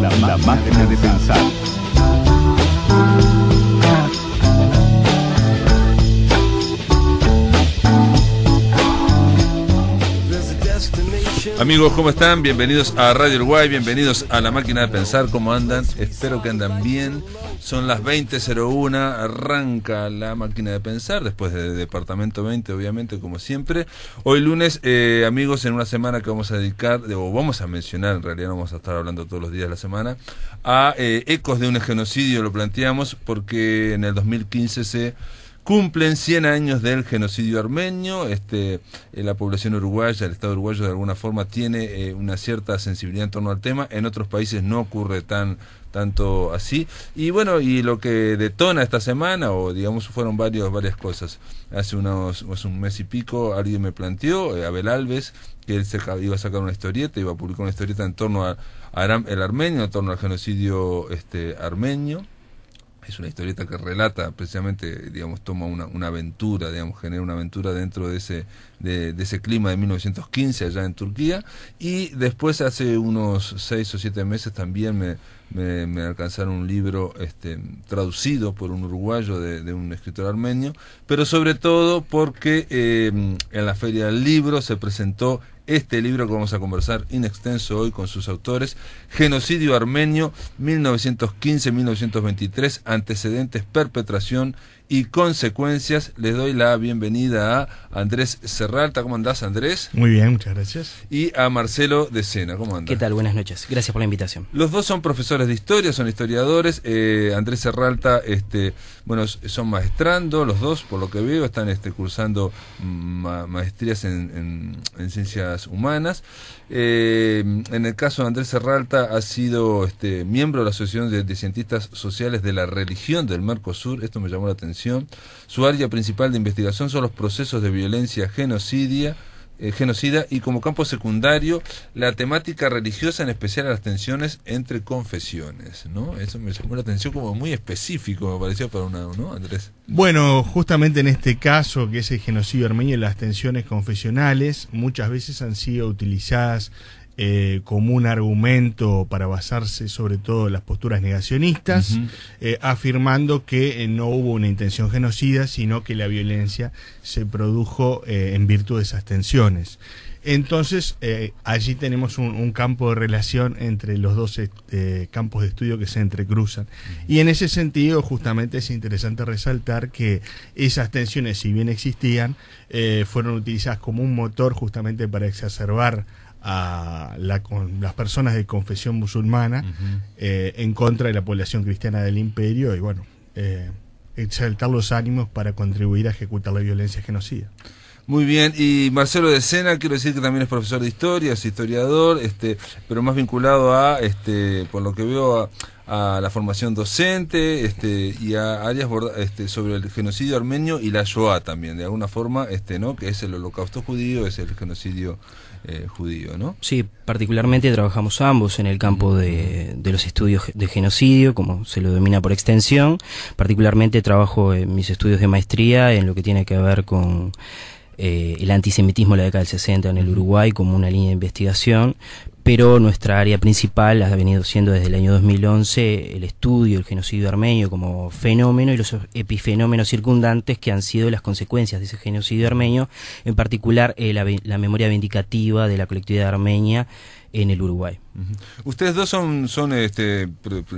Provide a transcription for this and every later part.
la, la máquina de pensar. Amigos, ¿cómo están? Bienvenidos a Radio Uruguay, bienvenidos a La Máquina de Pensar, ¿cómo andan? Espero que andan bien. Son las 20.01, arranca La Máquina de Pensar, después de Departamento 20, obviamente, como siempre. Hoy lunes, eh, amigos, en una semana que vamos a dedicar, o vamos a mencionar, en realidad no vamos a estar hablando todos los días de la semana, a eh, ecos de un genocidio, lo planteamos, porque en el 2015 se cumplen 100 años del genocidio armenio. Este, eh, la población uruguaya, el Estado uruguayo de alguna forma tiene eh, una cierta sensibilidad en torno al tema. En otros países no ocurre tan tanto así. Y bueno, y lo que detona esta semana, o digamos, fueron varios, varias cosas. Hace unos, un mes y pico alguien me planteó, eh, Abel Alves, que él se, iba a sacar una historieta, iba a publicar una historieta en torno a, el armenio, en torno al genocidio este, armenio es una historieta que relata precisamente, digamos, toma una, una aventura, digamos, genera una aventura dentro de ese, de, de, ese clima de 1915 allá en Turquía. Y después hace unos seis o siete meses también me, me, alcanzaron un libro este, traducido por un uruguayo de, un escritor armenio, pero sobre todo porque em, en la Feria del Libro se presentó este libro que vamos a conversar in extenso hoy con sus autores, Genocidio Armenio 1915-1923, antecedentes, perpetración y consecuencias. Les doy la bienvenida a Andrés Serralta. ¿Cómo andás, Andrés? Muy bien, muchas gracias. Y a Marcelo de Sena. ¿Cómo andás? ¿Qué tal? Buenas noches. Gracias por la invitación. Los dos son profesores de historia, son historiadores. Eh, Andrés Serralta, este, bueno, son maestrando, los dos, por lo que veo, están este, cursando maestrías en, ciencias humanas. Eh, en el caso de Andrés Serralta, ha sido este, miembro de la Asociación de, de Cientistas Sociales de la Religión del Mercosur. Esto me llamó la atención su área principal de investigación son los procesos de violencia genocidia, eh, genocida y como campo secundario la temática religiosa, en especial las tensiones entre confesiones. ¿no? Eso me llamó la atención como muy específico, me pareció para una, ¿no, Andrés? Bueno, justamente en este caso, que es el genocidio armenio, las tensiones confesionales muchas veces han sido utilizadas eh, como un argumento para basarse sobre todo en las posturas negacionistas, eh, afirmando que eh, no hubo una intención genocida, sino que la violencia se produjo en virtud de esas tensiones. Entonces, allí tenemos un, campo de relación entre los dos este, campos de estudio que se entrecruzan. Y en ese sentido, justamente es interesante resaltar que esas tensiones, si bien existían, fueron utilizadas como un motor justamente para exacerbar a las personas de confesión musulmana eh, en contra de la población cristiana del imperio y bueno, eh, exaltar los ánimos para contribuir a ejecutar la violencia genocida. Muy bien, y Marcelo de Sena, quiero decir que también es profesor de historia, es historiador, este, pero más vinculado a, este, por lo que veo, a, la formación docente este, y a áreas este, sobre el genocidio armenio y la Shoah también, de alguna forma, este, ¿no? que es el holocausto judío, es el genocidio eh, judío, ¿no? Sí, particularmente trabajamos ambos en el campo de, los estudios de genocidio, como se lo denomina por extensión. Particularmente trabajo en mis estudios de maestría en lo que tiene que ver con eh, el antisemitismo en la década del 60 en el Uruguay como una línea de investigación, pero nuestra área principal ha venido siendo desde el año 2011 el estudio del genocidio armenio como fenómeno y los epifenómenos circundantes que han sido las consecuencias de ese genocidio armenio, en particular eh, la memoria vindicativa de la colectividad armenia en el Uruguay. Ustedes dos son, son este,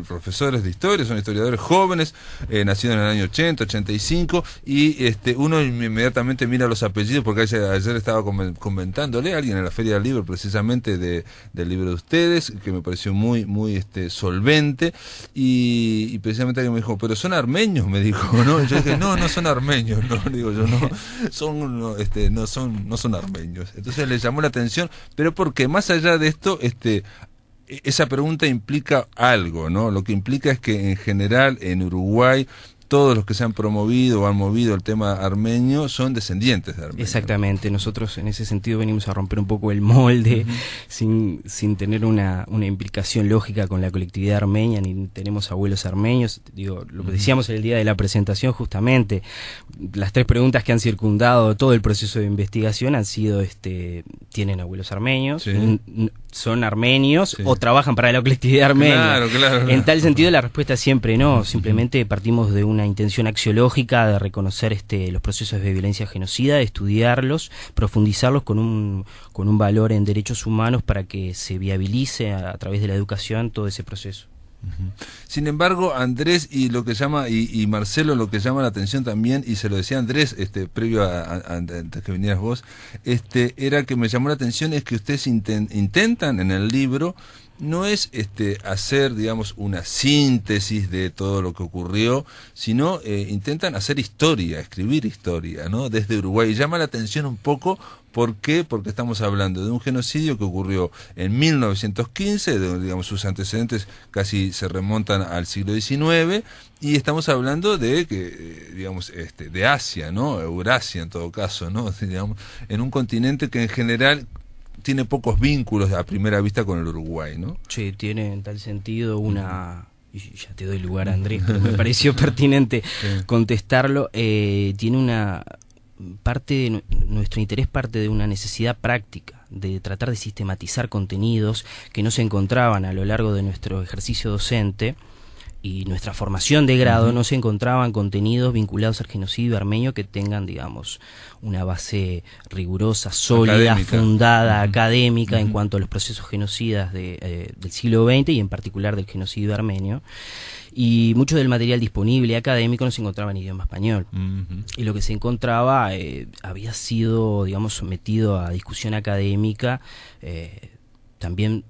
profesores de historia, son historiadores jóvenes, eh, nacidos en el año 80, 85, y este, uno inmediatamente mira los apellidos, porque ayer, estaba comentándole a alguien en la Feria del Libro, precisamente de, del libro de ustedes, que me pareció muy, muy este, solvente, y, precisamente alguien me dijo, pero son armenios, me dijo, ¿no? Yo dije, no, no son armenios, no, digo yo, no, son, este, no, son, no son armenios. Entonces le llamó la atención, pero porque más allá de esto, este, esa pregunta implica algo, ¿no? Lo que implica es que en general en Uruguay todos los que se han promovido o han movido el tema armenio son descendientes de armenios. Exactamente, nosotros en ese sentido venimos a romper un poco el molde sin, sin tener una, una, implicación lógica con la colectividad armenia, ni tenemos abuelos armenios. Digo, lo que decíamos el día de la presentación justamente, las tres preguntas que han circundado todo el proceso de investigación han sido, este, ¿tienen abuelos armenios? Sí son armenios o trabajan para la colectividad armenia. En tal sentido la respuesta siempre no, simplemente partimos de una intención axiológica de reconocer este, los procesos de violencia genocida, de estudiarlos, profundizarlos con un, con un valor en derechos humanos para que se viabilice a través de la educación todo ese proceso. Sin embargo, Andrés y lo que llama y, Marcelo lo que llama la atención también y se lo decía Andrés, este, previo a, que vinieras vos, este, era que me llamó la atención es que ustedes intentan en el libro no es este, hacer, digamos, una síntesis de todo lo que ocurrió, sino eh, intentan hacer historia, escribir historia, ¿no? Desde Uruguay. llama la atención un poco ¿Por qué? Porque estamos hablando de un genocidio que ocurrió en 1915, donde digamos, sus antecedentes casi se remontan al siglo XIX, y estamos hablando de que, eh, digamos, este, de Asia, ¿no? Eurasia en todo caso, ¿no? Digamos, en un continente que en general tiene pocos vínculos a primera vista con el Uruguay, ¿no? Sí, tiene en tal sentido una... Y ya te doy lugar, Andrés, me pareció pertinente contestarlo. Eh, tiene una parte de nuestro interés parte de una necesidad práctica de tratar de sistematizar contenidos que no se encontraban a lo largo de nuestro ejercicio docente y nuestra formación de grado no se encontraban contenidos vinculados al genocidio armenio que tengan, digamos, una base rigurosa, sólida, fundada, académica en cuanto a los procesos genocidas eh, del siglo XX y en particular del genocidio armenio. Y mucho del material disponible académico no se encontraba en idioma español. Y lo que se encontraba eh, había sido, digamos, sometido a discusión académica. Eh, también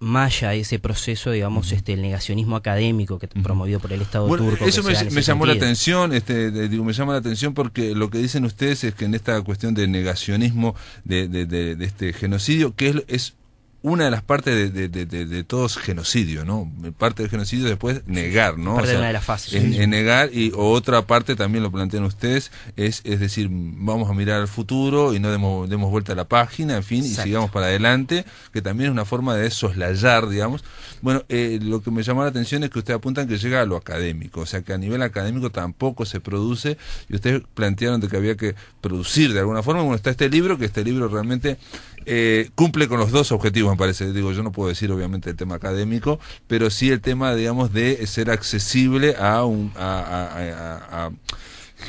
maya ese proceso, digamos, este, el negacionismo académico que promovido por el Estado turco. Eso me, llamó la atención, este, digo, me llama la atención porque lo que dicen ustedes es que en esta cuestión de negacionismo de, de, de, de este genocidio, que es una de las partes de, de, de, todos genocidio, ¿no? Parte del genocidio después negar, ¿no? Parte de una de las fases. negar y otra parte también lo plantean ustedes, es, es decir, vamos a mirar al futuro y no demos, vuelta a la página, en fin, y sigamos para adelante, que también es una forma de soslayar, digamos. Bueno, eh, lo que me llamó la atención es que ustedes apuntan que llega a lo académico, o sea que a nivel académico tampoco se produce y ustedes plantearon de que había que producir de alguna forma, bueno, está este libro, que este libro realmente eh, cumple con los dos objetivos me parece. Digo, yo no puedo decir obviamente el tema académico, pero sí el tema, digamos, de ser accesible a un... a,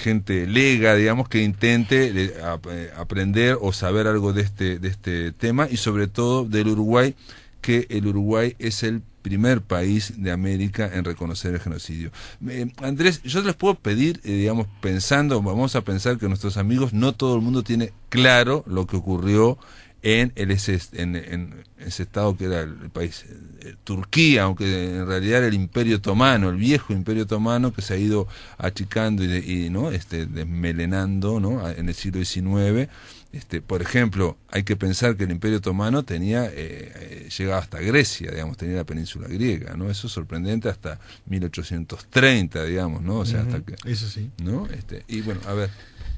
gente lega, digamos, que intente eh, eh, aprender o saber algo de este, de este tema y sobre todo del Uruguay, que el Uruguay es el primer país de América en reconocer el genocidio. Eh, Andrés, yo les puedo pedir, digamos, pensando, vamos a pensar que nuestros amigos, no todo el mundo tiene claro lo que ocurrió en, el, ese, en, ese estado que era el, país eh, Turquía, aunque en realidad era el Imperio Otomano, el viejo Imperio Otomano que se ha ido achicando y, ¿no? este, desmelenando ¿no? en el siglo XIX. Este, por ejemplo, hay que pensar que el Imperio Otomano tenía eh, eh, llegaba hasta Grecia, digamos, tenía la península griega, ¿no? Eso es sorprendente hasta 1830, digamos, ¿no? O sea, hasta que Eso sí. ¿No? Este, y bueno, a ver,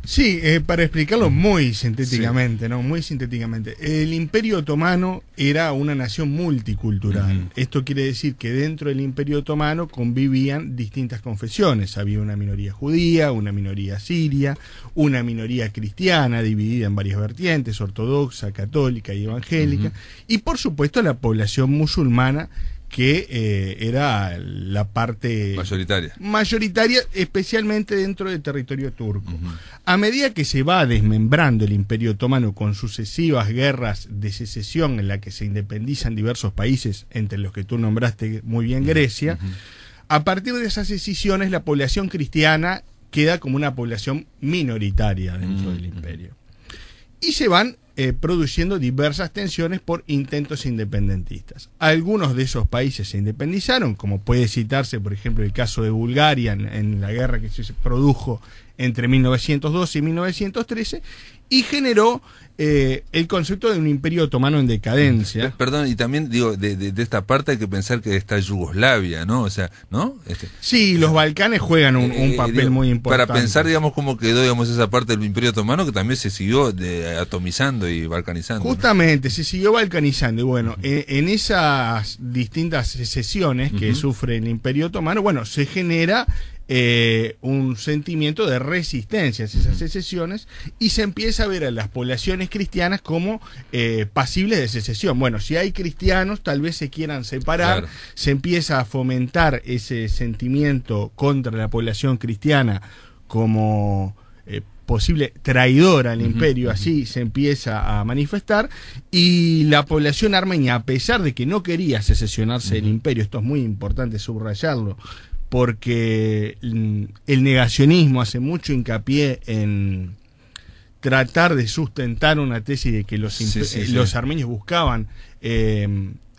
Sí, eh, para explicarlo muy sintéticamente, ¿no? Muy sintéticamente. El Imperio Otomano era una nación multicultural. Esto quiere decir que dentro del Imperio Otomano convivían distintas confesiones. Había una minoría judía, una minoría siria, una minoría cristiana, dividida en varias vertientes, ortodoxa, católica y evangélica, y por supuesto la población musulmana que eh, era la parte mayoritaria. mayoritaria, especialmente dentro del territorio turco. A medida que se va desmembrando el imperio otomano con sucesivas guerras de secesión en la que se independizan diversos países, entre los que tú nombraste muy bien Grecia, a partir de esas decisiones la población cristiana queda como una población minoritaria dentro mm, del imperio. Y se van eh, produciendo diversas tensiones por intentos independentistas. Algunos de esos países se independizaron, como puede citarse, por ejemplo, el caso de Bulgaria en, en la guerra que se produjo entre 1912 y 1913, y generó eh, el concepto de un imperio otomano en decadencia. Perdón, y también digo, de, esta parte hay que pensar que está Yugoslavia, ¿no? O sea, ¿no? sí, eh, los Balcanes juegan un, eh, papel muy importante. Para pensar, digamos, cómo quedó, digamos, esa parte del imperio otomano que también se siguió atomizando y balcanizando. Justamente, se siguió balcanizando. Y bueno, en, esas distintas secesiones que sufre el imperio otomano, bueno, se genera eh, un sentimiento de resistencia a esas secesiones y se empieza a ver a las poblaciones cristianas como eh, pasibles de secesión. Bueno, si hay cristianos, tal vez se quieran separar, se empieza a fomentar ese sentimiento contra la población cristiana como eh, posible traidora al imperio, así se empieza a manifestar, y la población armenia, a pesar de que no quería secesionarse del imperio, esto es muy importante subrayarlo, porque el negacionismo hace mucho hincapié en tratar de sustentar una tesis de que los, eh, armenios buscaban eh,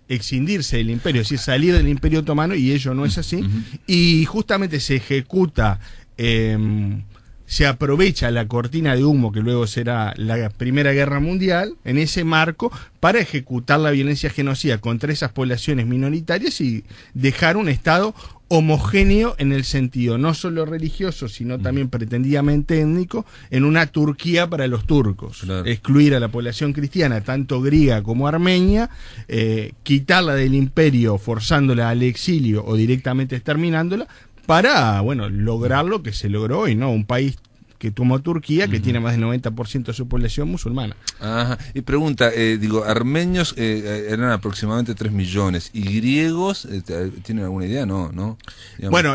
del imperio, es decir, salir del imperio otomano y ello no es así. Y justamente se ejecuta, em, se aprovecha la cortina de humo que luego será la Primera Guerra Mundial en ese marco para ejecutar la violencia genocida contra esas poblaciones minoritarias y dejar un Estado homogéneo en el sentido no solo religioso, sino también pretendidamente étnico, en una Turquía para los turcos. Excluir a la población cristiana, tanto griega como armenia, eh, quitarla del imperio forzándola al exilio o directamente exterminándola, para, bueno, lograr lo que se logró hoy, ¿no? Un país que tomó Turquía, que tiene más del 90% de su población musulmana. Y pregunta, eh, digo, armenios eh, eh, eran aproximadamente 3 millones, ¿y griegos tienen alguna idea? No, ¿no? Bueno,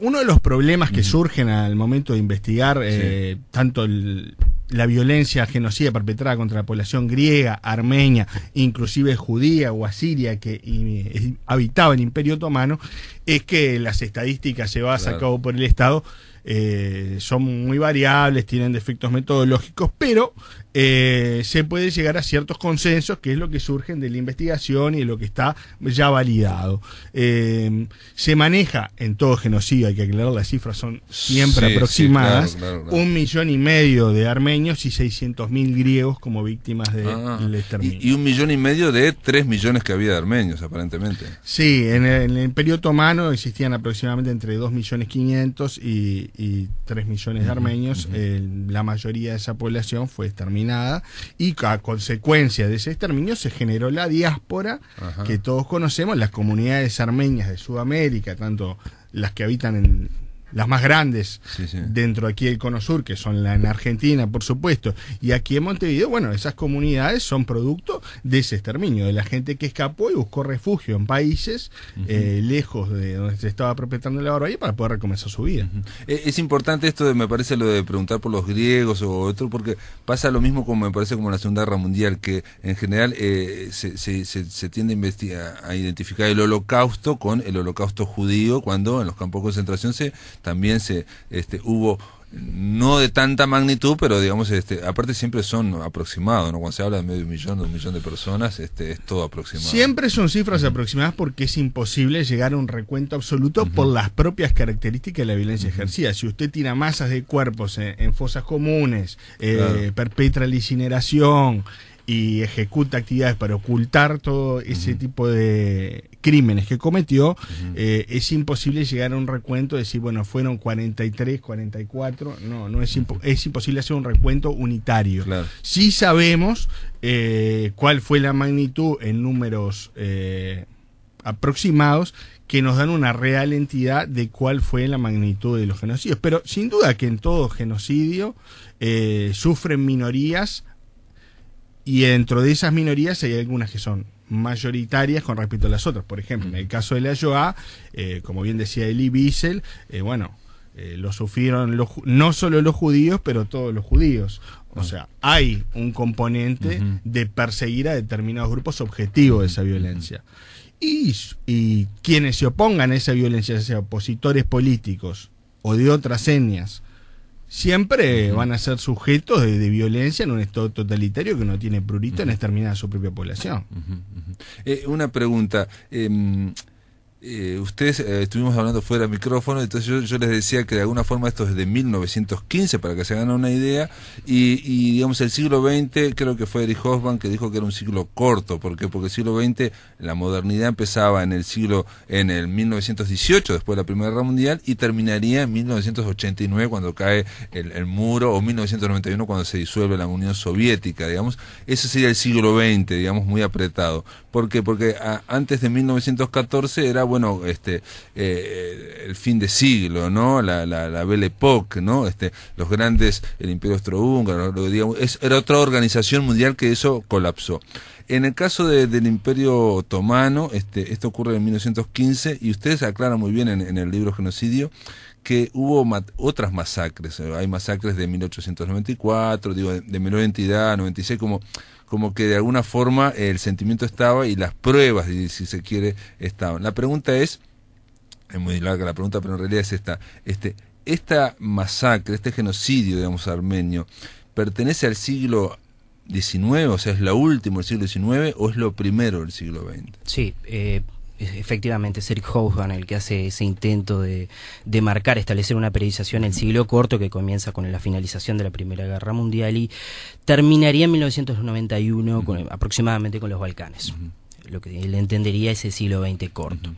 uno de los problemas que surgen al momento de investigar tanto la violencia genocida perpetrada contra la población griega, armenia, inclusive judía o asiria que habitaba el Imperio Otomano, es que las estadísticas llevadas a cabo por el Estado eh, son muy variables, tienen defectos metodológicos, pero eh, se puede llegar a ciertos consensos, que es lo que surgen de la investigación y lo que está ya validado. Eh, se maneja en todo genocidio, hay que aclarar, las cifras son siempre aproximadas, un millón y medio de armenios y 600 mil griegos como víctimas del ah, exterminio. Y, un millón y medio de 3 millones que había de armenios, aparentemente. Sí, en el, Imperio Otomano existían aproximadamente entre 2 millones 500 y, 3 millones de armenios. Eh, la mayoría de esa población fue exterminada nada, y a consecuencia de ese exterminio se generó la diáspora que todos conocemos, las comunidades armenias de Sudamérica, tanto las que habitan en las más grandes dentro aquí del Cono Sur, que son la en Argentina, por supuesto, y aquí en Montevideo, bueno, esas comunidades son producto de ese exterminio, de la gente que escapó y buscó refugio en países eh, lejos de donde se estaba perpetrando la barbarie para poder recomenzar su vida. E, es, importante esto, me parece, lo de preguntar por los griegos o otro, porque pasa lo mismo como me parece como la Segunda Guerra Mundial, que en general eh, se, tiende a identificar el holocausto con el holocausto judío, cuando en los campos de concentración se también se este, hubo no de tanta magnitud, pero digamos, este, aparte siempre son aproximados, ¿no? Cuando se habla de medio millón, de un millón de personas, este, es todo aproximado. Siempre son cifras aproximadas porque es imposible llegar a un recuento absoluto por las propias características de la violencia ejercida. Si usted tira masas de cuerpos en, fosas comunes, eh, perpetra la incineración, y ejecuta actividades para ocultar todo ese tipo de crímenes que cometió, eh, es imposible llegar a un recuento, y decir, bueno, fueron 43, 44, no, no es, es imposible hacer un recuento unitario. si Sí sabemos eh, cuál fue la magnitud en números eh, aproximados que nos dan una real entidad de cuál fue la magnitud de los genocidios. Pero sin duda que en todo genocidio sufren minorías y dentro de esas minorías hay algunas que son mayoritarias con respecto a las otras. Por ejemplo, en el caso de la Shoah, eh, como bien decía Eli Wiesel, eh, bueno, eh, lo sufrieron no solo los judíos, pero todos los judíos. O ah. sea, hay un componente de perseguir a determinados grupos objetivos de esa violencia. Y, y quienes se opongan a esa violencia, ya sea opositores políticos o de otras etnias, siempre van a ser sujetos de, violencia en un Estado totalitario que no tiene prurito en exterminar a su propia población. Eh, una pregunta. Em, eh, ustedes eh, estuvimos hablando fuera del micrófono, entonces yo, les decía que de alguna forma esto es de 1915, para que se hagan una idea, y, digamos el siglo XX, creo que fue Eric Hoffman que dijo que era un siglo corto, ¿por Porque el siglo XX, la modernidad empezaba en el siglo, en el 1918, después de la Primera Guerra Mundial, y terminaría en 1989 cuando cae el, muro, o 1991 cuando se disuelve la Unión Soviética, digamos, ese sería el siglo XX, digamos, muy apretado. ¿Por qué? Porque antes de 1914 era bueno, este, eh, el fin de siglo, ¿no? La, la, la Belle Époque, ¿no? Este, los grandes, el Imperio Austrohúngaro, era otra organización mundial que eso colapsó. En el caso del Imperio Otomano, este, esto ocurre en 1915 y ustedes aclaran muy bien en, el libro Genocidio que hubo otras masacres. Hay masacres de 1894, digo, de menor entidad, 96, como como que de alguna forma el sentimiento estaba y las pruebas, si se quiere, estaban. La pregunta es, es muy larga la pregunta, pero en realidad es esta, este, esta masacre, este genocidio, digamos, armenio, ¿pertenece al siglo XIX, o sea, es la último del siglo XIX, o es lo primero del siglo XX? Sí, eh, efectivamente Eric Housman el que hace ese intento de, marcar, establecer una periodización en el siglo corto que comienza con la finalización de la Primera Guerra Mundial y terminaría en 1991 con, aproximadamente con los Balcanes, lo que él entendería es ese siglo XX corto.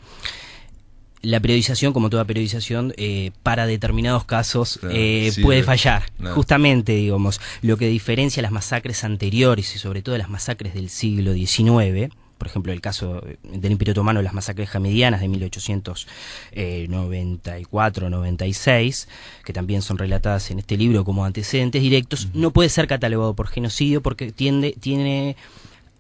La periodización, como toda periodización, eh, para determinados casos eh, puede eh, fallar. Justamente, digamos, lo que diferencia las masacres anteriores y sobre todo las masacres del siglo XIX, por ejemplo, el caso eh, del Imperio Otomano, las masacres jamidianas de 1894-96, eh, que también son relatadas en este libro como antecedentes directos, no puede ser catalogado por genocidio porque tiende, tiene,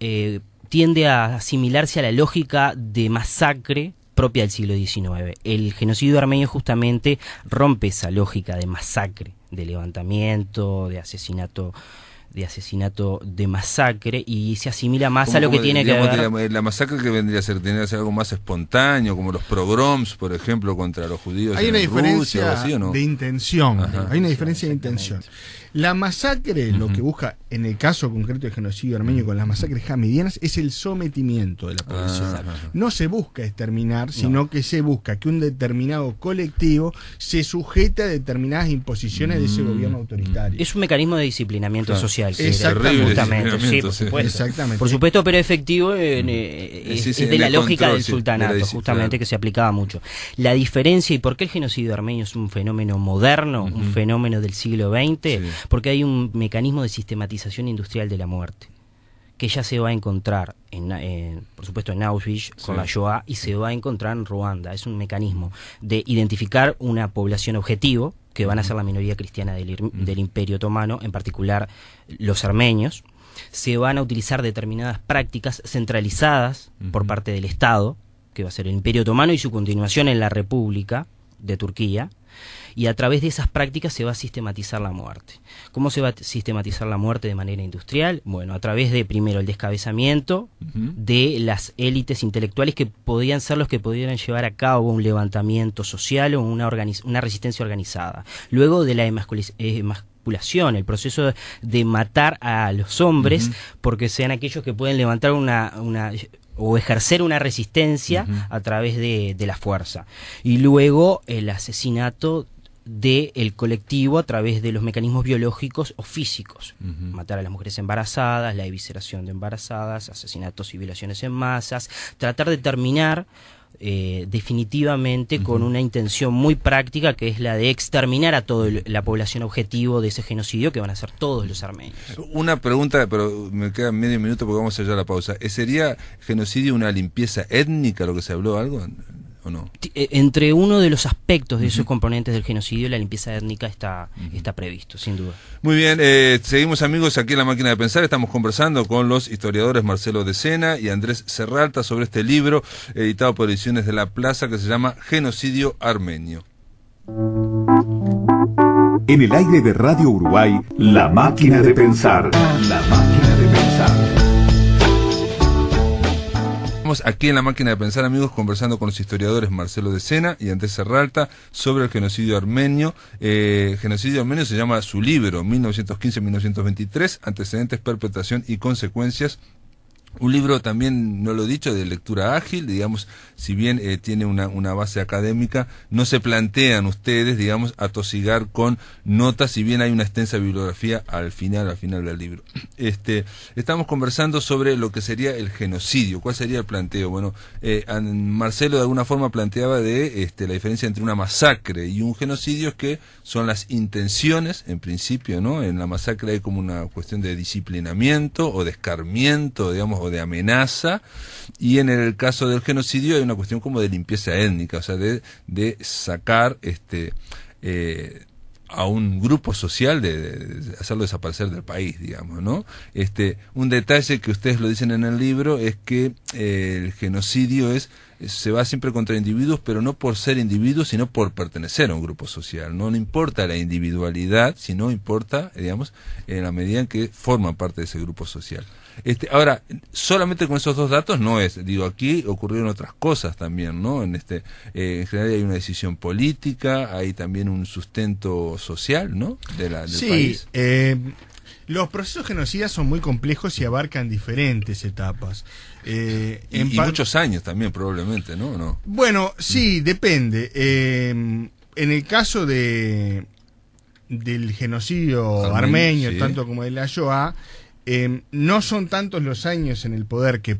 eh, tiende a asimilarse a la lógica de masacre propia del siglo XIX. El genocidio armenio justamente rompe esa lógica de masacre, de levantamiento, de asesinato de asesinato, de masacre, y se asimila más a lo que tiene que ver... La, masacre que vendría a ser, tendría que ser algo más espontáneo, como los progroms por ejemplo, contra los judíos Hay una diferencia de intención, hay una diferencia de intención. La masacre lo que busca en el caso concreto del genocidio armenio mm. con las masacres hamidianas, es el sometimiento de la ah, población. no se busca exterminar, sino que se busca que un determinado colectivo se sujete a determinadas imposiciones de ese mm. gobierno autoritario. Es un mecanismo de disciplinamiento social. Exactamente. Justamente, sí, por supuesto. Exactamente. Por supuesto, pero efectivo mm. eh, es, de la lógica del sultanato, justamente, que se aplicaba mucho. La diferencia y por qué el genocidio armenio es un fenómeno moderno, un fenómeno del siglo XX, porque hay un mecanismo de sistematización industrial de la muerte, que ya se va a encontrar, en, por supuesto, en Auschwitz, con la Shoah, y se va a encontrar en Ruanda. Es un mecanismo de identificar una población objetivo, que van a ser la minoría cristiana del, Imperio Otomano, en particular los armenios. Se van a utilizar determinadas prácticas centralizadas por parte del Estado, que va a ser el Imperio Otomano y su continuación en la República de Turquía, y a través de esas prácticas se va a sistematizar la muerte. ¿Cómo se va a sistematizar la muerte de manera industrial? Bueno, a través de primero el descabezamiento de las élites intelectuales que podían ser los que pudieran llevar a cabo un levantamiento social o una, una resistencia organizada. Luego de la emasculación el proceso de matar a los hombres porque sean aquellos que pueden levantar una, una o ejercer una resistencia a través de, de, la fuerza. Y luego el asesinato del colectivo a través de los mecanismos biológicos o físicos. Matar a las mujeres embarazadas, la evisceración de embarazadas, asesinatos y violaciones en masas, tratar de terminar eh, definitivamente con una intención muy práctica que es la de exterminar a toda la población objetivo de ese genocidio que van a ser todos los armenios. Una pregunta, pero me queda medio minuto porque vamos a ir la pausa. ¿Sería genocidio una limpieza étnica lo que se habló algo? Eh, entre uno de los aspectos de esos componentes del genocidio, la limpieza étnica está, está previsto, sin duda. Muy bien, eh, seguimos amigos aquí en La Máquina de Pensar, estamos conversando con los historiadores Marcelo Decena y Andrés Serralta sobre este libro editado por Ediciones de la Plaza que se llama Genocidio Armenio. En el aire de Radio Uruguay, La Máquina de Pensar. La Máquina aquí en la máquina de pensar, amigos, conversando con los historiadores Marcelo de Sena y Andrés Serralta sobre el genocidio armenio. Eh, genocidio armenio se llama su libro, 1915-1923, Antecedentes, Perpetración y Consecuencias un libro también, no lo he dicho, de lectura ágil, digamos, si bien eh, tiene una, base académica, no se plantean ustedes, digamos, atosigar con notas, si bien hay una extensa bibliografía al final, al final del libro. Este, estamos conversando sobre lo que sería el genocidio, cuál sería el planteo. Bueno, eh, Marcelo de alguna forma planteaba de este, la diferencia entre una masacre y un genocidio, que son las intenciones, en principio, ¿no? En la masacre hay como una cuestión de disciplinamiento o de escarmiento, digamos, o de amenaza, y en el caso del genocidio hay una cuestión como de limpieza étnica, o sea, de, sacar este, eh, a un grupo social de, hacerlo desaparecer del país, digamos, ¿no? Este, un detalle que ustedes lo dicen en el libro es que eh, el genocidio es se va siempre contra individuos, pero no por ser individuos, sino por pertenecer a un grupo social. No, le importa la individualidad, sino importa, digamos, en la medida en que forman parte de ese grupo social. Este, ahora, solamente con esos dos datos no es. Digo, aquí ocurrieron otras cosas también, ¿no? En, este, eh, en general hay una decisión política, hay también un sustento social, ¿no? De la, del sí, Eh, los procesos genocidas son muy complejos y abarcan diferentes etapas. Eh, y, muchos años también, probablemente, ¿no? ¿no? Bueno, sí, depende. Eh, en el caso de del genocidio armenio, tanto como de la Shoah, Em, no son tantos los años en el poder que,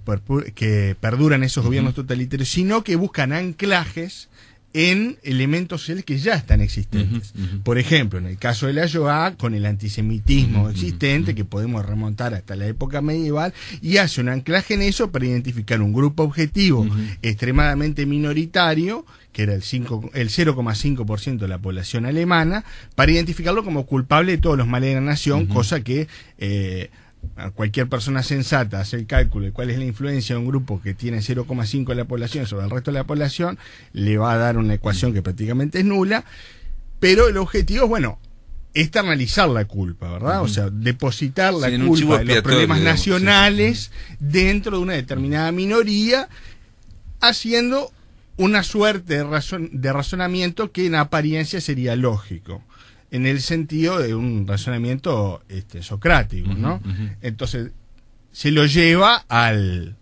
perduran esos gobiernos totalitarios, sino que buscan anclajes en elementos sociales que ya están existentes. Por ejemplo, en el caso de la Shoah, con el antisemitismo existente, que podemos remontar hasta la época medieval, y hace un anclaje en eso para identificar un grupo objetivo extremadamente minoritario, que era el, 0,5% de la población alemana, para identificarlo como culpable de todos los males de la nación, cosa que... Eh, a cualquier persona sensata hace el cálculo de cuál es la influencia de un grupo que tiene 0,5 de la población sobre el resto de la población, le va a dar una ecuación que prácticamente es nula, pero el objetivo es, bueno, externalizar la culpa, ¿verdad? O sea, depositar la culpa de los problemas nacionales dentro de una determinada minoría, haciendo una suerte de razonamiento que en apariencia sería lógico en el sentido de un razonamiento este, socrático, ¿no? Entonces, se lo lleva al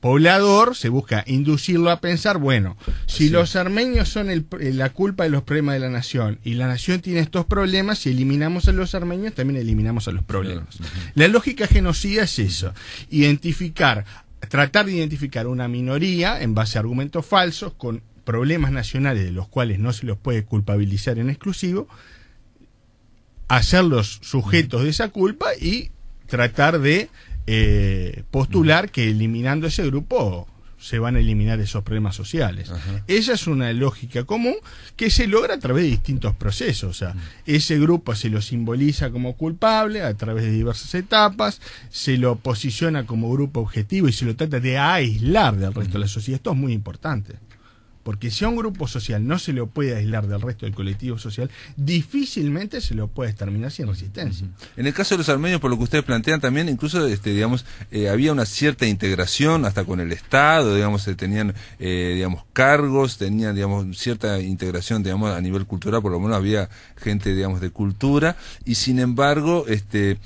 poblador, se busca inducirlo a pensar, bueno, si los armenios son la culpa de los problemas de la nación y la nación tiene estos problemas, si eliminamos a los armenios, también eliminamos a los problemas. La lógica genocida es eso, identificar, tratar de identificar una minoría en base a argumentos falsos con problemas nacionales de los cuales no se los puede culpabilizar en exclusivo, hacerlos sujetos de esa culpa y tratar de eh, postular que eliminando ese grupo se van a eliminar esos problemas sociales. Esa es una lógica común que se logra a través de distintos procesos. sea, ese grupo se lo simboliza como culpable a través de diversas etapas, se lo posiciona como grupo objetivo y se lo trata de aislar del resto de la sociedad. Esto es muy importante. Porque si a un grupo social no se lo puede aislar del resto del colectivo social, difícilmente se lo puede exterminar sin resistencia. En el caso de los armenios, por lo que ustedes plantean también, incluso este, digamos, eh, había una cierta integración hasta con el Estado, digamos, eh, tenían eh, digamos, cargos, tenían digamos, cierta integración digamos, a nivel cultural, por lo menos había gente digamos, de cultura, y sin embargo, este,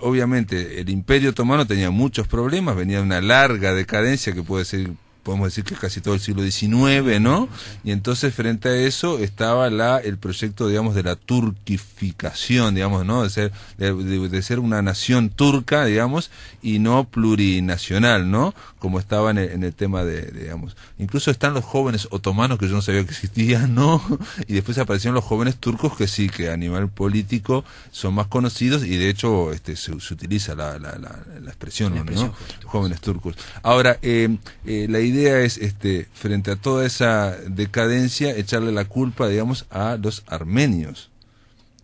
obviamente el imperio otomano tenía muchos problemas, venía una larga decadencia que puede ser podemos decir que casi todo el siglo XIX, ¿no? Y entonces frente a eso estaba la, el proyecto, digamos, de la turquificación, digamos, ¿no? De ser, de, ser una nación turca, digamos, y no plurinacional, ¿no? Como estaba en el, tema de, digamos, incluso están los jóvenes otomanos que yo no sabía que existían, ¿no? Y después aparecieron los jóvenes turcos que sí, que a nivel político son más conocidos y de hecho este, se, utiliza la, la, expresión, ¿no? Jóvenes turcos. Ahora, eh, eh, la idea idea es, este, frente a toda esa decadencia, echarle la culpa, digamos, a los armenios.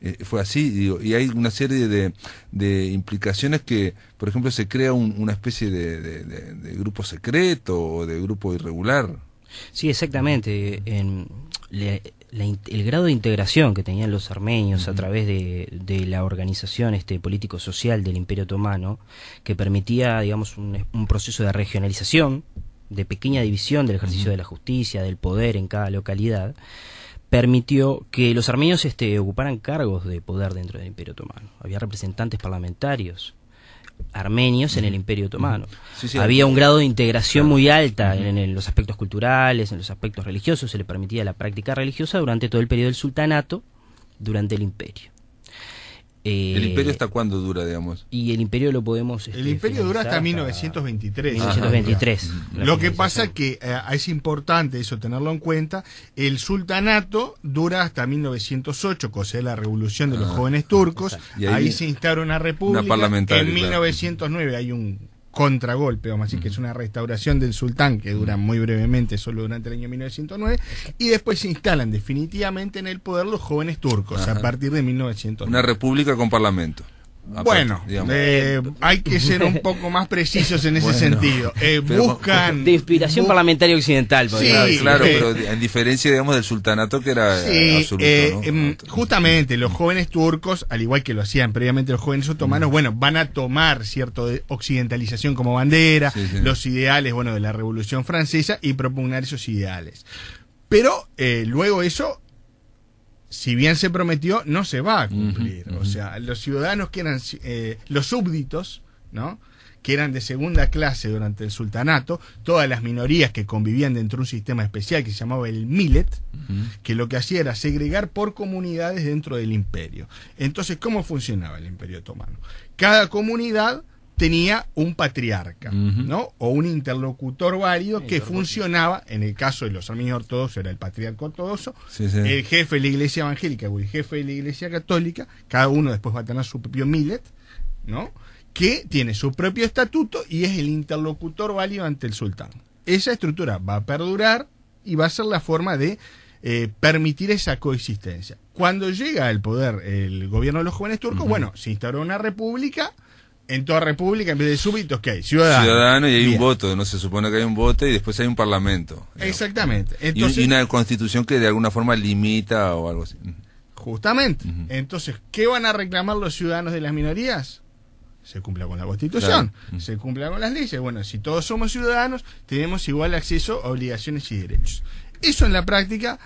Eh, fue así, digo, y hay una serie de, de implicaciones que, por ejemplo, se crea una especie de, grupo secreto o de grupo irregular. Sí, exactamente. el grado de integración que tenían los armenios a través de, la organización este político social del Imperio Otomano que permitía digamos un, un proceso de regionalización de pequeña división del ejercicio de la justicia, del poder en cada localidad, permitió que los armenios este, ocuparan cargos de poder dentro del Imperio Otomano. Había representantes parlamentarios armenios en el Imperio Otomano. Había un grado de integración muy alta en, en, los aspectos culturales, en los aspectos religiosos, se le permitía la práctica religiosa durante todo el periodo del sultanato, durante el imperio. Eh, ¿El imperio hasta cuándo dura, digamos? Y el imperio lo podemos... el este, imperio dura hasta, 1923. 1923. Ah, mm, lo que pasa que eh, es importante eso tenerlo en cuenta. El sultanato dura hasta 1908, cosa de la revolución de los ah, jóvenes turcos. Ahí, se instaura una república. Una parlamentaria, en 1909 hay un contragolpe, vamos a decir, que es una restauración del sultán que dura muy brevemente, solo durante el año 1909, y después se instalan definitivamente en el poder los jóvenes turcos a partir de 1909. Una república con parlamento. Ah, pues, bueno, eh, hay que ser un poco más precisos en ese sentido. Eh, buscan de inspiración parlamentaria occidental, sí, claro, pero en diferencia, digamos, del sultanato que era eh, absoluto. Em, justamente, los jóvenes turcos, al igual que lo hacían previamente los jóvenes otomanos, mm. bueno, van a tomar cierto occidentalización como bandera, los ideales, bueno, de la Revolución Francesa y propugnar esos ideales. Pero luego eso si bien se prometió, no se va a cumplir. O sea, los ciudadanos que eran eh, los súbditos, ¿no? que eran de segunda clase durante el sultanato, todas las minorías que convivían dentro de un sistema especial que se llamaba el millet, que lo que hacía era segregar por comunidades dentro del imperio. Entonces, ¿cómo funcionaba el imperio otomano? Cada comunidad tenía un patriarca, ¿no? O un interlocutor válido que funcionaba, en el caso de los armenios ortodoxos era el patriarca ortodoxo, el jefe de la iglesia evangélica o el jefe de la iglesia católica, cada uno después va a tener su propio millet, ¿no? Que tiene su propio estatuto y es el interlocutor válido ante el sultán. Esa estructura va a perdurar y va a ser la forma de eh, permitir esa coexistencia. Cuando llega al poder el gobierno de los jóvenes turcos, bueno, se instauró una república, en toda república en vez de súbitos que hay ciudadanos. Ciudadano y hay un voto, no se supone que hay un voto y después hay un parlamento. Exactamente. y, una constitución que de alguna forma limita o algo así. Justamente. Entonces, ¿qué van a reclamar los ciudadanos de las minorías? Se cumpla con la constitución, se cumpla con las leyes. Bueno, si todos somos ciudadanos, tenemos igual acceso a obligaciones y derechos. Eso en la práctica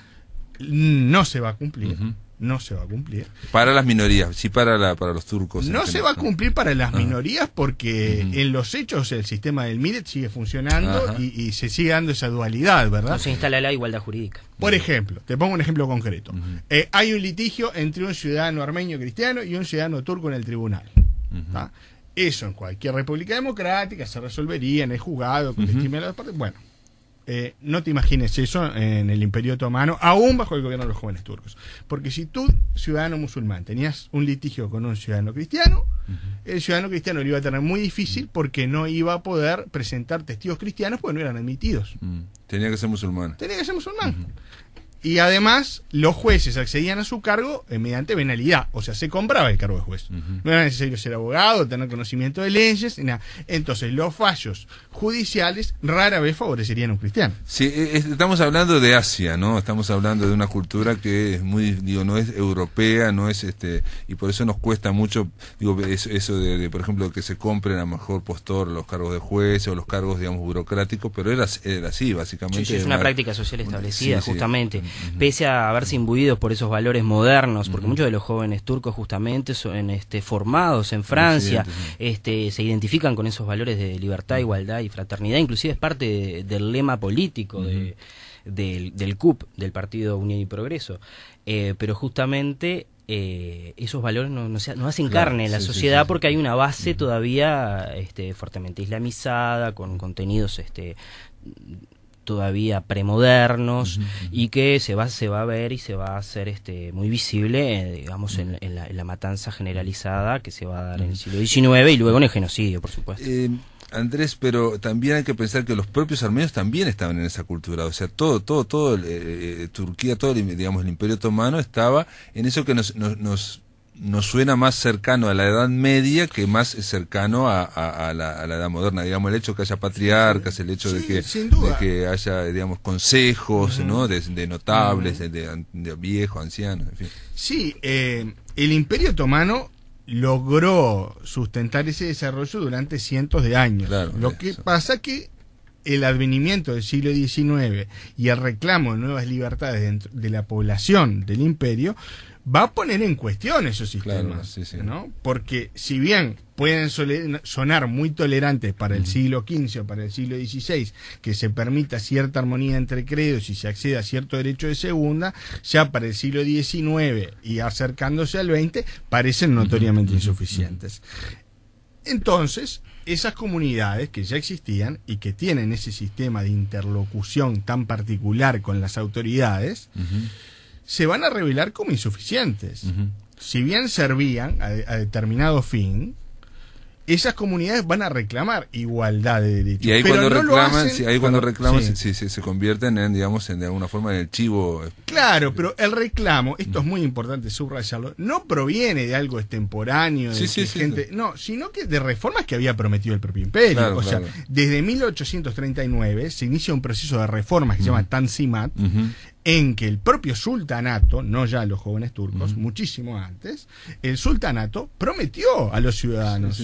no se va a cumplir no se va a cumplir. Para las minorías, sí para, la, para los turcos. No se va a cumplir para las ah. minorías porque en los hechos el sistema del MIRET sigue funcionando y, se sigue dando esa dualidad, ¿verdad? No se instala la igualdad jurídica. Por ejemplo, te pongo un ejemplo concreto. Eh, hay un litigio entre un ciudadano armenio cristiano y un ciudadano turco en el tribunal. Eso en cualquier república democrática se resolvería en el juzgado, con el las partes. Bueno eh, no te imagines eso en el Imperio Otomano, aún bajo el gobierno de los jóvenes turcos. Porque si tú, ciudadano musulmán, tenías un litigio con un ciudadano cristiano, el ciudadano cristiano lo iba a tener muy difícil mm. porque no iba a poder presentar testigos cristianos porque no eran admitidos. Mm. Tenía que ser musulmán. Tenía que ser musulmán. Y además, los jueces accedían a su cargo eh, mediante venalidad, o sea, se compraba el cargo de juez. No era necesario ser abogado, tener conocimiento de leyes, Entonces, los fallos judiciales rara vez favorecerían a un cristiano. Sí, eh, eh, estamos hablando de Asia, ¿no? Estamos hablando de una cultura que es muy, digo, no es europea, no es este, y por eso nos cuesta mucho, digo, eso de, por ejemplo, que se compren a mejor postor pues, los cargos de juez o los cargos, digamos, burocráticos, pero era, era así, básicamente. Sí, es una, práctica social establecida, justamente pese a haberse imbuidos por esos valores modernos, porque muchos de los jóvenes turcos justamente son este, formados en Francia, este, se identifican con esos valores de libertad, igualdad y fraternidad, inclusive es parte del lema político del, del, CUP, del Partido Unión y Progreso. Eh, pero justamente eh, esos valores no, hacen carne en la sociedad porque hay una base todavía este, fuertemente islamizada, con contenidos este, todavía premodernos y que se va, se va a ver y se va a hacer este, muy visible, eh, digamos, en, la, matanza generalizada que se va a dar en el siglo XIX y luego en el genocidio, por supuesto. Eh, Andrés, pero también hay que pensar que los propios armenios también estaban en esa cultura, o sea, todo, todo, todo, eh, Turquía, todo, digamos, el Imperio Otomano estaba en eso que nos, nos nos suena más cercano a la Edad Media que más cercano a, la, Edad Moderna. Digamos, el hecho de que haya patriarcas, el hecho de, que, haya, digamos, consejos, ¿no? De, notables, de, viejos, ancianos, en fin. Sí, eh, el Imperio Otomano logró sustentar ese desarrollo durante cientos de años. Lo que pasa que el advenimiento del siglo XIX y el reclamo de nuevas libertades de la población del imperio va a poner en cuestión esos sistemas, ¿no? Porque si bien pueden sonar muy tolerantes para el siglo XV o para el siglo XVI, que se permita cierta armonía entre credos y se acceda a cierto derecho de segunda, ya para el siglo XIX y acercándose al XX parecen notoriamente insuficientes. Entonces, esas comunidades que ya existían y que tienen ese sistema de interlocución tan particular con las autoridades, se van a revelar como insuficientes. Si bien servían a, determinado fin, esas comunidades van a reclamar igualdad de derechos. Y ahí cuando reclaman, ahí cuando, reclaman se convierten en, digamos, en de alguna forma en el chivo. Eh, claro, pero eh, el reclamo, esto es muy importante subrayarlo, no proviene de algo extemporáneo, no, sino que de reformas que había prometido el propio imperio. o sea, desde 1839 se inicia un proceso de reformas que se llama Tanzimat en que el propio sultanato, no ya los jóvenes turcos, muchísimo antes, el sultanato prometió a los ciudadanos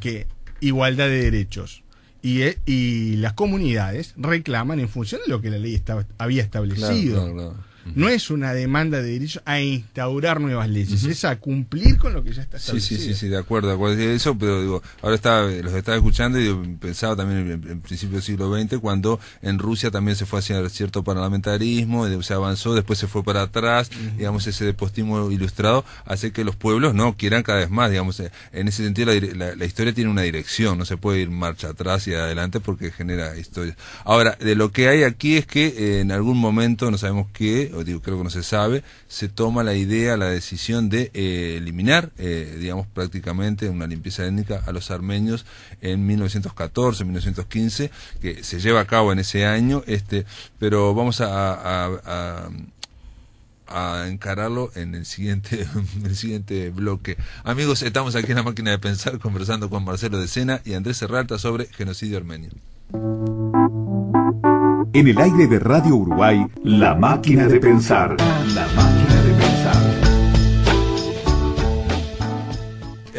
que igualdad de derechos. Eh, y, las comunidades reclaman en función de lo que la ley estaba, había establecido. No es una demanda de derecho a instaurar nuevas leyes, es a cumplir con lo que ya está establecido. Sí, sí, sí, de acuerdo, de acuerdo. Eso, pero digo, ahora estaba, los estaba escuchando y pensaba también en, principio del siglo XX, cuando en Rusia también se fue hacia cierto parlamentarismo, eh, se avanzó, después se fue para atrás, digamos, ese despotismo ilustrado hace que los pueblos no quieran cada vez más, digamos, eh, en ese sentido la, historia tiene una dirección, no se puede ir marcha atrás y adelante porque genera historias. Ahora, de lo que hay aquí es que eh, en algún momento, no sabemos qué, digo, creo que no se sabe, se toma la idea, la decisión de eh, eliminar, eh, digamos, prácticamente una limpieza étnica a los armenios en 1914, 1915, que se lleva a cabo en ese año, este, pero vamos a, a, encararlo en el siguiente, el siguiente bloque. Amigos, estamos aquí en la máquina de pensar conversando con Marcelo de Sena y Andrés Serralta sobre genocidio armenio. En el aire de Radio Uruguay, La Máquina de Pensar. La Máquina de Pensar.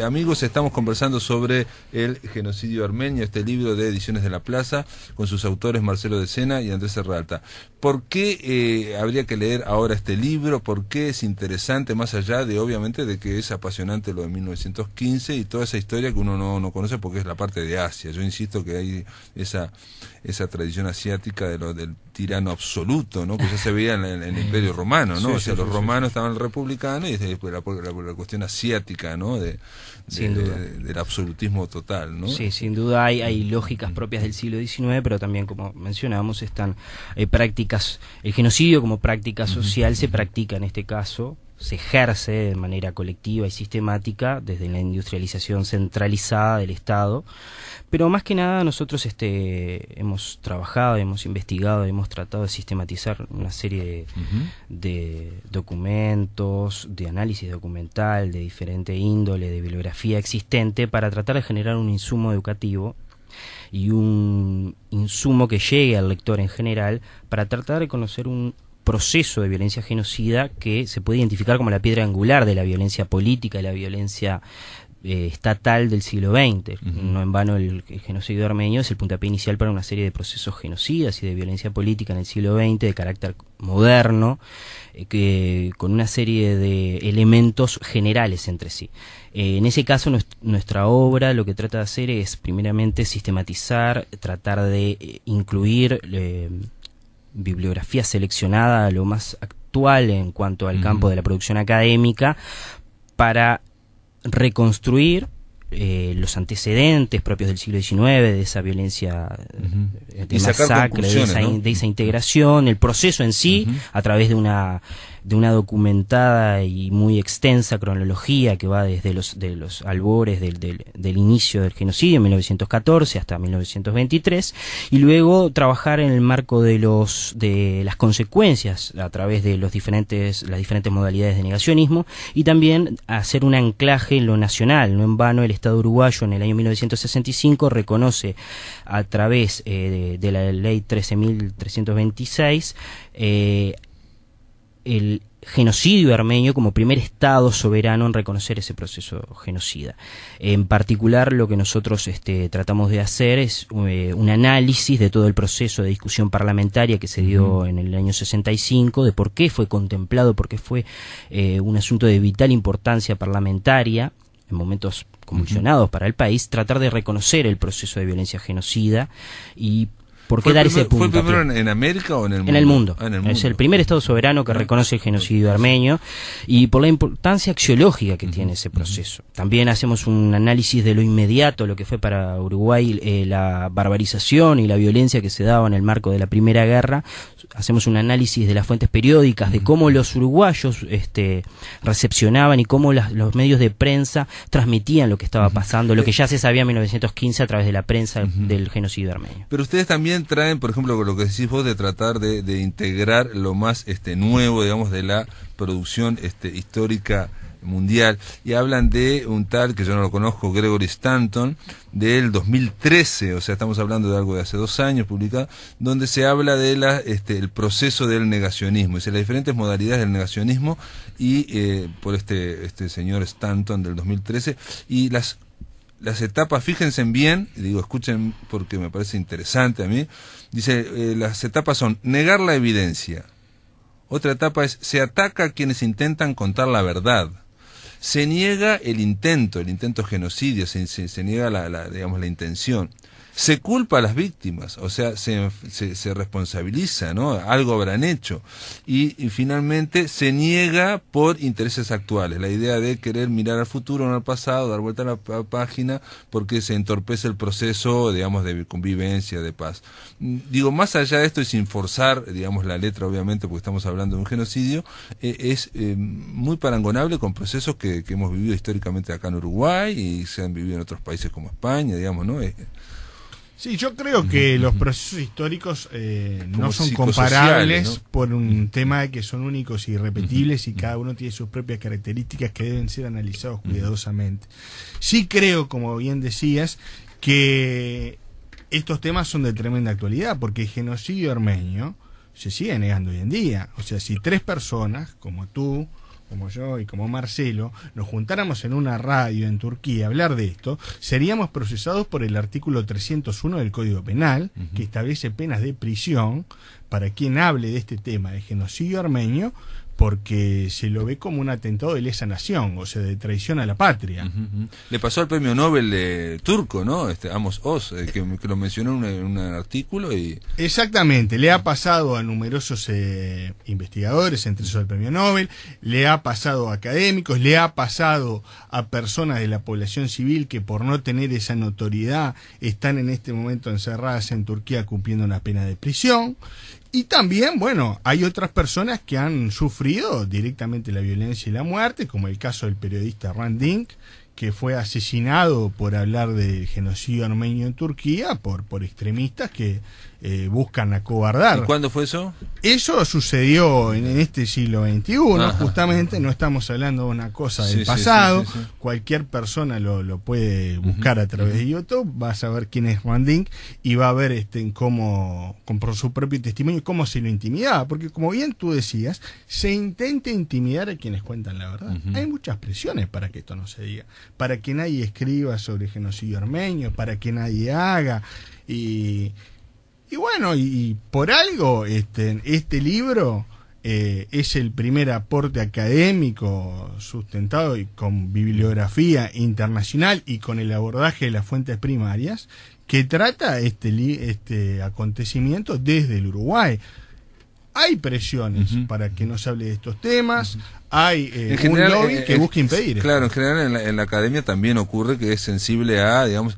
amigos, estamos conversando sobre el genocidio armenio, este libro de Ediciones de la Plaza, con sus autores Marcelo de Sena y Andrés Serralta. ¿Por qué eh, habría que leer ahora este libro? ¿Por qué es interesante, más allá de, obviamente, de que es apasionante lo de 1915 y toda esa historia que uno no, conoce porque es la parte de Asia? Yo insisto que hay esa, esa tradición asiática de lo, del tirano absoluto, ¿no? Que ya se veía en, el Imperio Romano, ¿no? o sea, los romanos estaban republicanos y después la, la cuestión asiática, ¿no? De, sin duda. del absolutismo total. ¿no? Sí, sin duda hay, lógicas propias del siglo XIX, pero también, como mencionábamos, están eh, prácticas, el genocidio como práctica social se practica en este caso, se ejerce de manera colectiva y sistemática desde la industrialización centralizada del Estado, pero más que nada nosotros este, hemos trabajado, hemos investigado, hemos tratado de sistematizar una serie de, de documentos, de análisis documental, de diferente índole, de bibliografía existente, para tratar de generar un insumo educativo y un insumo que llegue al lector en general para tratar de conocer un proceso de violencia genocida que se puede identificar como la piedra angular de la violencia política y la violencia eh, estatal del siglo XX. No en vano el, genocidio armenio es el puntapié inicial para una serie de procesos genocidas y de violencia política en el siglo XX de carácter moderno, eh, que, con una serie de elementos generales entre sí. Eh, en ese caso, nuestra obra lo que trata de hacer es, primeramente, sistematizar, tratar de incluir bibliografía seleccionada, lo más actual en cuanto al campo de la producción académica, para reconstruir eh, los antecedentes propios del siglo XIX, de esa violencia, eh, de de esa, integración, el proceso en sí, a través de una de una documentada y muy extensa cronología que va desde los, de los albores del, del, inicio del genocidio en 1914 hasta 1923 y luego trabajar en el marco de los de las consecuencias a través de los diferentes las diferentes modalidades de negacionismo y también hacer un anclaje en lo nacional no en vano el Estado uruguayo en el año 1965 reconoce a través eh, de, la ley 13.326 el genocidio armenio como primer Estado soberano en reconocer ese proceso genocida. En particular, lo que nosotros este, tratamos de hacer es eh, un análisis de todo el proceso de discusión parlamentaria que se dio en el año 65, de por qué fue contemplado, porque fue eh, un asunto de vital importancia parlamentaria en momentos convulsionados para el país, tratar de reconocer el proceso de violencia genocida y ¿Por qué dar ese punto? primero en, América o en el mundo? En el mundo. Ah, es el primer Estado soberano que ah, reconoce el genocidio armenio y por la importancia axiológica que tiene ese proceso. También hacemos un análisis de lo inmediato, lo que fue para Uruguay eh, la barbarización y la violencia que se daba en el marco de la Primera Guerra. Hacemos un análisis de las fuentes periódicas, de cómo los uruguayos este, recepcionaban y cómo los medios de prensa transmitían lo que estaba pasando, lo que ya se sabía en 1915 eh, a través de la prensa del genocidio armenio. Pero ustedes también traen, por ejemplo, con lo que decís vos de tratar de, integrar lo más este nuevo, digamos, de la producción este, histórica mundial y hablan de un tal que yo no lo conozco, Gregory Stanton, del 2013, o sea, estamos hablando de algo de hace dos años publicado, donde se habla de este, el proceso del negacionismo, dice las diferentes modalidades del negacionismo y eh, por este, este señor Stanton del 2013 y las las etapas, fíjense bien, digo, escuchen porque me parece interesante a mí, dice, eh, las etapas son negar la evidencia. Otra etapa es, se ataca a quienes intentan contar la verdad. Se niega el intento, el intento genocidio, se, niega la, la, digamos, la intención se culpa a las víctimas, o sea, se, se, responsabiliza, ¿no? Algo habrán hecho. Y, finalmente se niega por intereses actuales, la idea de querer mirar al futuro, no al pasado, dar vuelta a la página, porque se entorpece el proceso, digamos, de convivencia, de paz. Mm, digo, más allá de esto y sin forzar, digamos, la letra, obviamente, porque estamos hablando de un genocidio, eh, es eh, muy parangonable con procesos que, que hemos vivido históricamente acá en Uruguay y se han vivido en otros países como España, digamos, ¿no? Eh, Sí, yo creo que los procesos históricos eh, no son comparables por un tema de que son únicos y irrepetibles y cada uno tiene sus propias características que deben ser analizados cuidadosamente. Sí creo, como bien decías, que estos temas son de tremenda actualidad porque el genocidio armenio se sigue negando hoy en día. O sea, si tres personas como tú, como yo y como Marcelo, nos juntáramos en una radio en Turquía a hablar de esto, seríamos procesados por el artículo 301 del Código Penal, que establece penas de prisión para quien hable de este tema de genocidio armenio, porque se lo ve como un atentado de lesa nación, o sea, de traición a la patria. Le pasó al premio Nobel de turco, ¿no? Este, Amos Oz, que, lo mencionó en un, artículo. y Exactamente, le ha pasado a numerosos eh, investigadores, entre esos el premio Nobel, le ha pasado a académicos, le ha pasado a personas de la población civil que por no tener esa notoriedad están en este momento encerradas en Turquía cumpliendo una pena de prisión, y también, bueno, hay otras personas que han sufrido directamente la violencia y la muerte, como el caso del periodista Randink, que fue asesinado por hablar del genocidio armenio en Turquía por, por extremistas que eh, buscan acobardar. ¿Y cuándo fue eso? Eso sucedió en, este siglo XXI, justamente, no estamos hablando de una cosa del pasado, cualquier persona lo, puede buscar a través de YouTube, va a saber quién es Juan Dink y va a ver este, cómo, compró su propio testimonio, cómo se lo intimidaba, porque como bien tú decías, se intenta intimidar a quienes cuentan la verdad. Hay muchas presiones para que esto no se diga, para que nadie escriba sobre genocidio armenio, para que nadie haga y y bueno, y, por algo este, este libro eh, es el primer aporte académico sustentado y con bibliografía internacional y con el abordaje de las fuentes primarias que trata este, este acontecimiento desde el Uruguay hay presiones para que no se hable de estos temas, hay eh, un lobby eh, que eh, busca impedir. Claro, en general en la, academia también ocurre que es sensible a, digamos,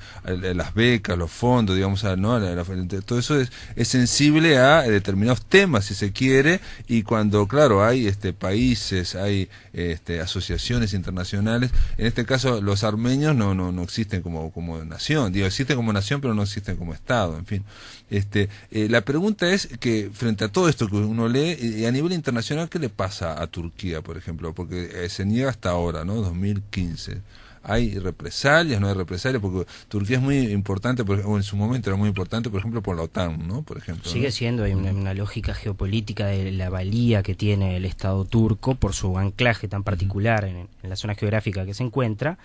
las becas, los fondos, digamos, a, ¿no? A todo eso es, es sensible a determinados temas, si se quiere, y cuando, claro, hay este países, hay este, asociaciones internacionales, en este caso los armenios no, no, no existen como, como nación, digo, existen como nación, pero no existen como Estado, en fin. Este, la pregunta es que, frente a todo esto que uno lee, y a nivel internacional, ¿qué le pasa a Turquía, por ejemplo? porque eh, se niega hasta ahora, ¿no? 2015. ¿Hay represalias? ¿No hay represalias? Porque Turquía es muy importante, por, o en su momento era muy importante, por ejemplo, por la OTAN, ¿no? Por ejemplo, Sigue siendo, hay una, lógica geopolítica de la valía que tiene el Estado turco por su anclaje tan particular en la zona geográfica que se encuentra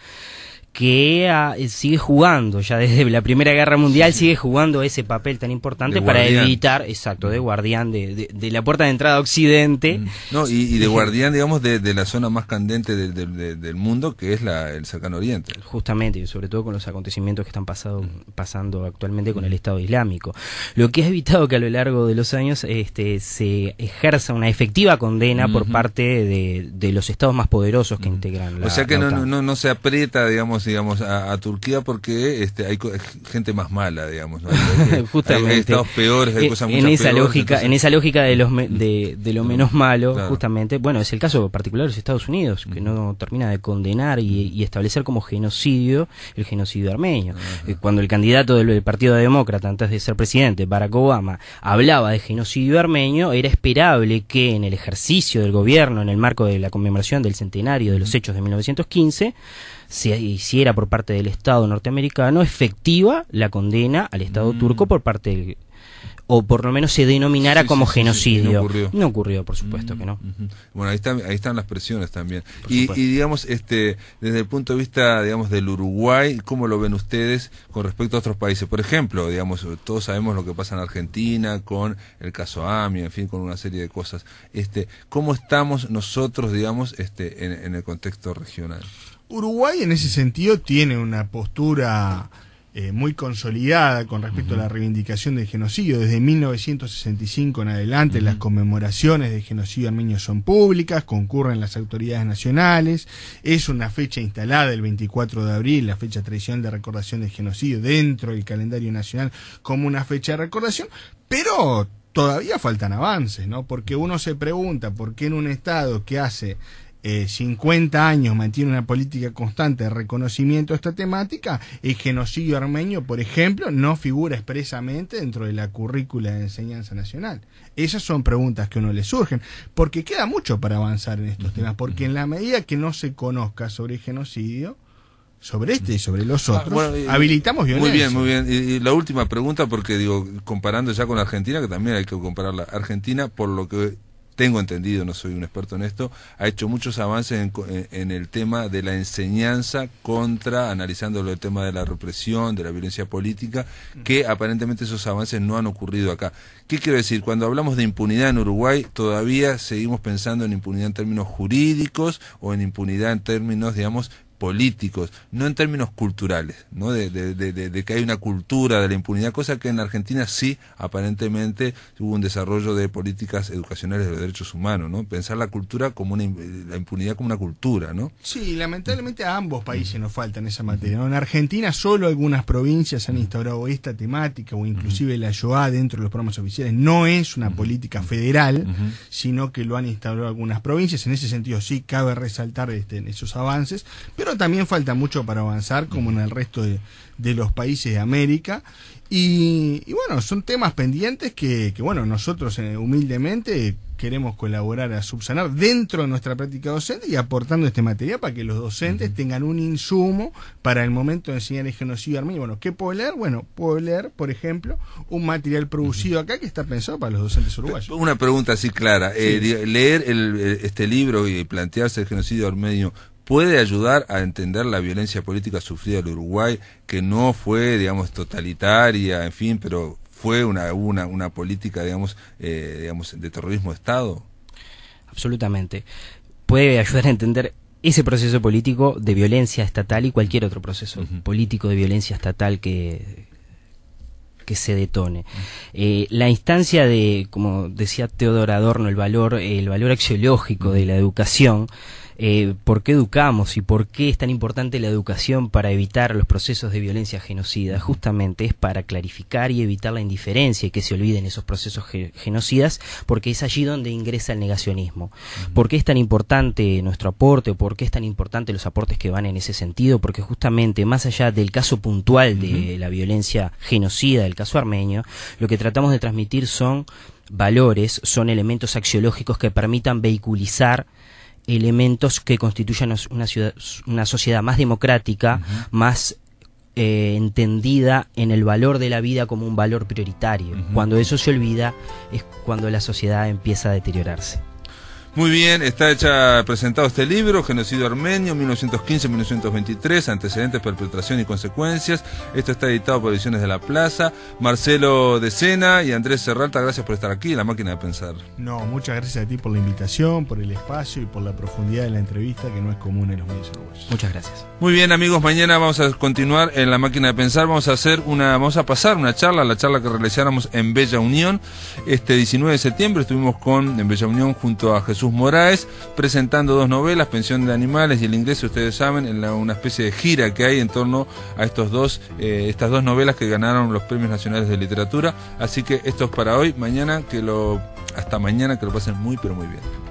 que ah, sigue jugando, ya desde la Primera Guerra Mundial sigue jugando ese papel tan importante para evitar, exacto, de guardián de, de, la puerta de entrada Occidente. Mm. No, y, de guardián, digamos, de, la zona más candente del mundo, que es el cercano Oriente. Justamente, y sobre todo con los acontecimientos que están mm. pasando actualmente con mm. el Estado Islámico. Lo que ha evitado que a lo largo de los años este, se ejerza una efectiva condena por parte de, los estados más poderosos que integran O sea que No, no, no se aprieta, digamos, digamos, a, Turquía porque este, hay gente más mala, digamos. justamente. estados peores, eh, en esa lógica, En esa lógica de, los mm. de, lo menos malo, justamente, bueno, es el caso particular de los Estados Unidos, que mm. no termina de condenar mm. y, establecer como genocidio el genocidio armenio. Eh, cuando el candidato del Partido Demócrata, antes de ser presidente, Barack Obama, hablaba de genocidio armenio, era esperable que en el ejercicio del gobierno, en el marco de la conmemoración del centenario de los hechos de 1915, se hiciera por parte del Estado norteamericano efectiva la condena al Estado mm. turco por parte o por lo menos se denominara como genocidio. no, ocurrió. no, ocurrió. por supuesto mm, que no. Bueno, ahí están, ahí están las presiones también. Y, digamos, este, desde el punto de vista, digamos, del Uruguay, ¿cómo lo ven ustedes con respecto a otros países? Por ejemplo, digamos, todos sabemos lo que pasa en Argentina con el caso AMI, en fin, con una serie de cosas. Este, ¿Cómo estamos nosotros, digamos, este, en el contexto regional? Uruguay en ese sentido tiene una postura eh, muy consolidada con respecto a la reivindicación del genocidio. Desde 1965 en adelante las conmemoraciones del genocidio armenio son públicas, concurren las autoridades nacionales, es una fecha instalada el 24 de abril, la fecha tradicional de recordación del genocidio dentro del calendario nacional como una fecha de recordación, pero todavía faltan avances, ¿no? Porque uno se pregunta por qué en un Estado que hace eh, 50 años mantiene una política constante de reconocimiento a esta temática, el genocidio armenio, por ejemplo, no figura expresamente dentro de la currícula de enseñanza nacional. Esas son preguntas que uno le surgen, porque queda mucho para avanzar en estos temas, porque en la medida que no se conozca sobre el genocidio, sobre este y sobre los ah, otros, habilitamos violencia. Muy bien, muy bien. Y, la última pregunta, porque digo, comparando ya con Argentina, que también hay que compararla, Argentina, por lo que tengo entendido, no soy un experto en esto, ha hecho muchos avances en, el tema de la enseñanza contra, analizando el tema de la represión, de la violencia política, que aparentemente esos avances no han ocurrido acá. ¿Qué quiero decir? Cuando hablamos de impunidad en Uruguay, todavía seguimos pensando en impunidad en términos jurídicos o en impunidad en términos, digamos, políticos, no en términos culturales, ¿no? De, que hay una cultura de la impunidad, cosa que en Argentina sí, aparentemente, hubo un desarrollo de políticas educacionales de los derechos humanos, ¿no? Pensar la cultura como una, la impunidad como una cultura, ¿no? Sí, lamentablemente a ambos países nos faltan esa materia, En Argentina solo algunas provincias han instaurado esta temática, o inclusive la YOA dentro de los programas oficiales, no es una política federal, sino que lo han instaurado algunas provincias, en ese sentido sí cabe resaltar este, esos avances, pero también falta mucho para avanzar, como en el resto de, los países de América. Y, bueno, son temas pendientes que, bueno, nosotros eh, humildemente queremos colaborar a subsanar dentro de nuestra práctica docente y aportando este material para que los docentes tengan un insumo para el momento de enseñar el genocidio armenio. Bueno, ¿qué puedo leer? Bueno, puedo leer, por ejemplo, un material producido acá que está pensado para los docentes uruguayos. Una pregunta así clara. Eh, leer eh, este libro y plantearse el genocidio armenio puede ayudar a entender la violencia política sufrida en Uruguay, que no fue, digamos, totalitaria, en fin, pero fue una, una, una política, digamos, eh, digamos, de terrorismo de Estado? Absolutamente. Puede ayudar a entender ese proceso político de violencia estatal y cualquier otro proceso político de violencia estatal que, que se detone. Eh, la instancia de, como decía Teodoro Adorno, el valor, el valor axiológico de la educación, eh, por qué educamos y por qué es tan importante la educación para evitar los procesos de violencia genocida. Justamente es para clarificar y evitar la indiferencia y que se olviden esos procesos genocidas, porque es allí donde ingresa el negacionismo. ¿Por qué es tan importante nuestro aporte? o ¿Por qué es tan importante los aportes que van en ese sentido? Porque justamente, más allá del caso puntual de la violencia genocida, del caso armenio, lo que tratamos de transmitir son valores, son elementos axiológicos que permitan vehiculizar elementos que constituyan una, ciudad, una sociedad más democrática, más eh, entendida en el valor de la vida como un valor prioritario. Cuando eso se olvida es cuando la sociedad empieza a deteriorarse. Muy bien, está hecha, presentado este libro, Genocidio Armenio, 1915-1923, Antecedentes, Perpetración y Consecuencias. Esto está editado por Ediciones de la Plaza. Marcelo Decena y Andrés Serralta, gracias por estar aquí en La Máquina de Pensar. No, muchas gracias a ti por la invitación, por el espacio y por la profundidad de la entrevista que no es común en los medios uruguayos. Muchas gracias. Muy bien, amigos, mañana vamos a continuar en La Máquina de Pensar. Vamos a hacer una, vamos a pasar una charla, la charla que realizáramos en Bella Unión. Este 19 de septiembre estuvimos con, en Bella Unión junto a Jesús sus Moraes, presentando dos novelas, Pensión de Animales y El Ingreso, ustedes saben, en una especie de gira que hay en torno a estos dos, eh, estas dos novelas que ganaron los premios nacionales de literatura. Así que esto es para hoy, mañana que lo, hasta mañana que lo pasen muy pero muy bien.